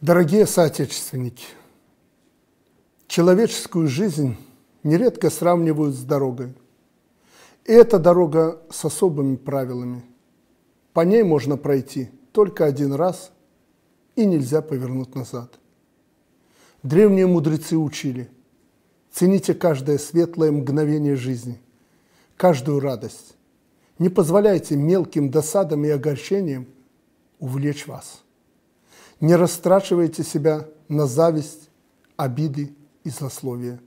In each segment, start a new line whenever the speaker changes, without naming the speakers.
Дорогие соотечественники, человеческую жизнь нередко сравнивают с дорогой. И эта дорога с особыми правилами. По ней можно пройти только один раз и нельзя повернуть назад. Древние мудрецы учили – цените каждое светлое мгновение жизни, каждую радость. Не позволяйте мелким досадам и огорчениям увлечь вас – не растрачивайте себя на зависть, обиды и злословие.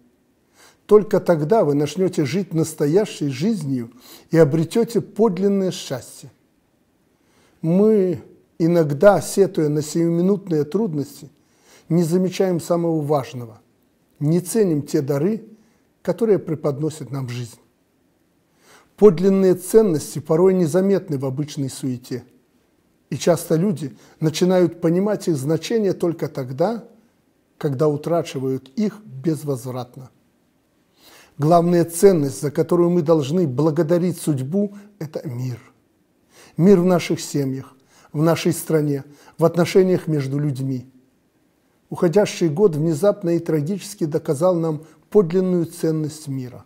Только тогда вы начнете жить настоящей жизнью и обретете подлинное счастье. Мы иногда, сетуя на сиюминутные трудности, не замечаем самого важного, не ценим те дары, которые преподносят нам жизнь. Подлинные ценности порой незаметны в обычной суете – и часто люди начинают понимать их значение только тогда, когда утрачивают их безвозвратно. Главная ценность, за которую мы должны благодарить судьбу, это мир. Мир в наших семьях, в нашей стране, в отношениях между людьми. Уходящий год внезапно и трагически доказал нам подлинную ценность мира.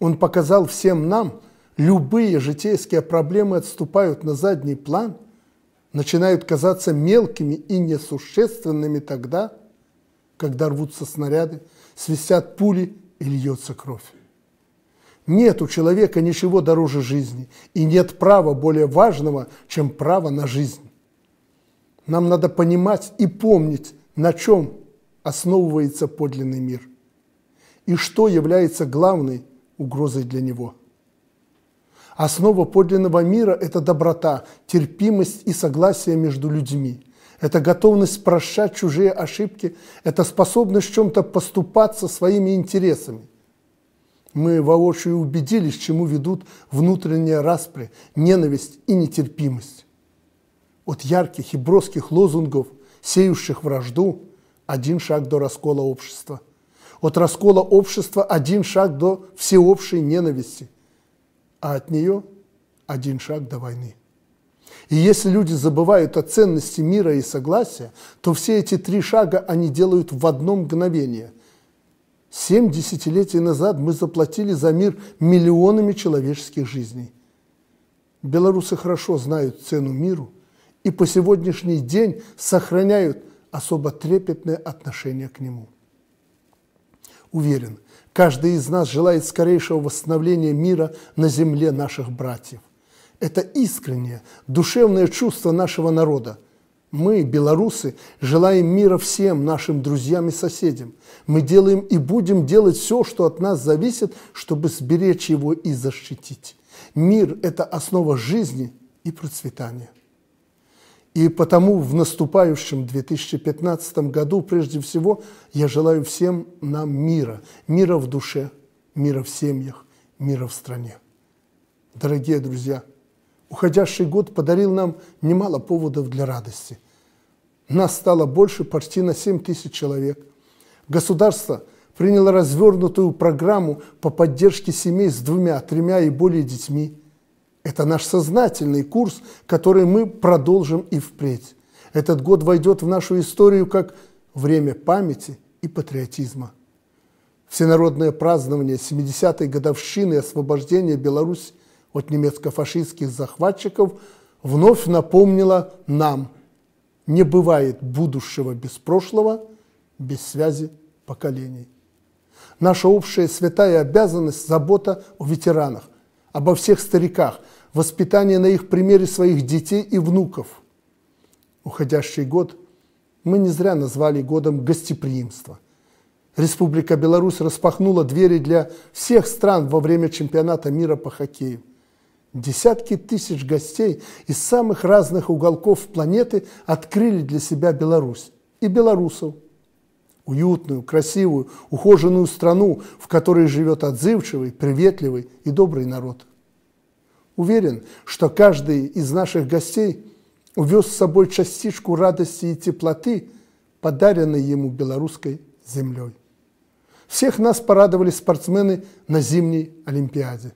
Он показал всем нам, любые житейские проблемы отступают на задний план – начинают казаться мелкими и несущественными тогда, когда рвутся снаряды, свистят пули и льется кровь. Нет у человека ничего дороже жизни, и нет права более важного, чем право на жизнь. Нам надо понимать и помнить, на чем основывается подлинный мир и что является главной угрозой для него – Основа подлинного мира – это доброта, терпимость и согласие между людьми. Это готовность прощать чужие ошибки, это способность в чем-то поступаться своими интересами. Мы воочию убедились, чему ведут внутренние распри, ненависть и нетерпимость. От ярких и броских лозунгов, сеющих вражду, один шаг до раскола общества. От раскола общества один шаг до всеобщей ненависти – а от нее один шаг до войны. И если люди забывают о ценности мира и согласия, то все эти три шага они делают в одно мгновение. Семь десятилетий назад мы заплатили за мир миллионами человеческих жизней. Белорусы хорошо знают цену миру и по сегодняшний день сохраняют особо трепетное отношение к нему. Уверен, каждый из нас желает скорейшего восстановления мира на земле наших братьев. Это искреннее, душевное чувство нашего народа. Мы, белорусы, желаем мира всем нашим друзьям и соседям. Мы делаем и будем делать все, что от нас зависит, чтобы сберечь его и защитить. Мир – это основа жизни и процветания. И потому в наступающем 2015 году, прежде всего, я желаю всем нам мира. Мира в душе, мира в семьях, мира в стране. Дорогие друзья, уходящий год подарил нам немало поводов для радости. Нас стало больше почти на 7 тысяч человек. Государство приняло развернутую программу по поддержке семей с двумя, тремя и более детьми – это наш сознательный курс, который мы продолжим и впредь. Этот год войдет в нашу историю как время памяти и патриотизма. Всенародное празднование 70-й годовщины освобождения Беларуси от немецко-фашистских захватчиков вновь напомнило нам – не бывает будущего без прошлого, без связи поколений. Наша общая святая обязанность – забота о ветеранах, обо всех стариках – воспитание на их примере своих детей и внуков. Уходящий год мы не зря назвали годом гостеприимства. Республика Беларусь распахнула двери для всех стран во время чемпионата мира по хоккею. Десятки тысяч гостей из самых разных уголков планеты открыли для себя Беларусь и белорусов. Уютную, красивую, ухоженную страну, в которой живет отзывчивый, приветливый и добрый народ – Уверен, что каждый из наших гостей увез с собой частичку радости и теплоты, подаренной ему белорусской землей. Всех нас порадовали спортсмены на зимней Олимпиаде.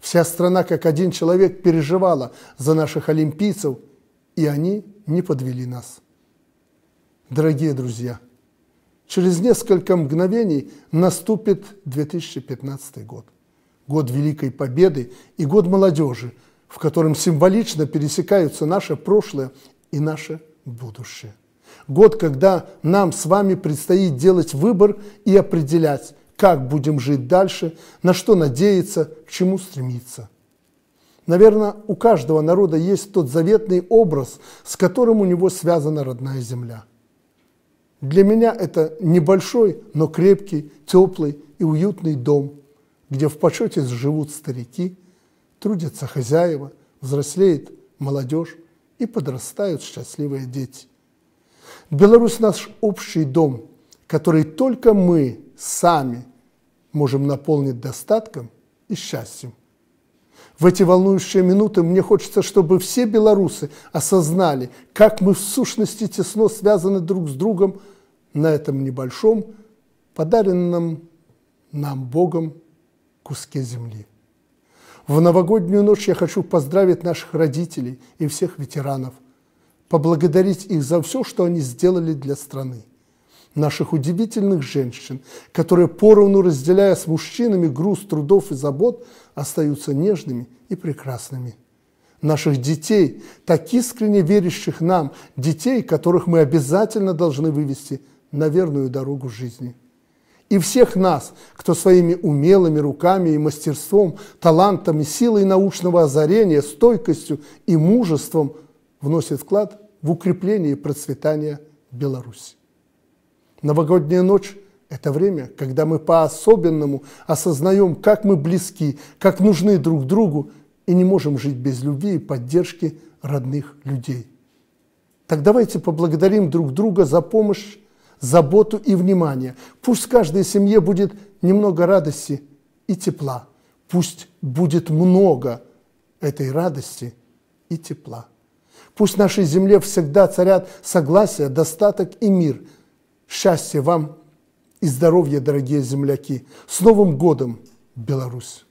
Вся страна как один человек переживала за наших олимпийцев, и они не подвели нас. Дорогие друзья, через несколько мгновений наступит 2015 год год Великой Победы и год молодежи, в котором символично пересекаются наше прошлое и наше будущее. Год, когда нам с вами предстоит делать выбор и определять, как будем жить дальше, на что надеяться, к чему стремиться. Наверное, у каждого народа есть тот заветный образ, с которым у него связана родная земля. Для меня это небольшой, но крепкий, теплый и уютный дом – где в почете живут старики, трудятся хозяева, взрослеет молодежь и подрастают счастливые дети. Беларусь – наш общий дом, который только мы сами можем наполнить достатком и счастьем. В эти волнующие минуты мне хочется, чтобы все белорусы осознали, как мы в сущности тесно связаны друг с другом на этом небольшом, подаренном нам Богом куске земли. В новогоднюю ночь я хочу поздравить наших родителей и всех ветеранов, поблагодарить их за все, что они сделали для страны, наших удивительных женщин, которые, поровну разделяя с мужчинами груз трудов и забот, остаются нежными и прекрасными. Наших детей, так искренне верящих нам, детей, которых мы обязательно должны вывести на верную дорогу жизни – и всех нас, кто своими умелыми руками и мастерством, талантами, силой научного озарения, стойкостью и мужеством вносит вклад в укрепление и процветание Беларуси. Новогодняя ночь – это время, когда мы по-особенному осознаем, как мы близки, как нужны друг другу и не можем жить без любви и поддержки родных людей. Так давайте поблагодарим друг друга за помощь заботу и внимание. Пусть в каждой семье будет немного радости и тепла. Пусть будет много этой радости и тепла. Пусть в нашей земле всегда царят согласие, достаток и мир. Счастья вам и здоровья, дорогие земляки! С Новым годом, Беларусь!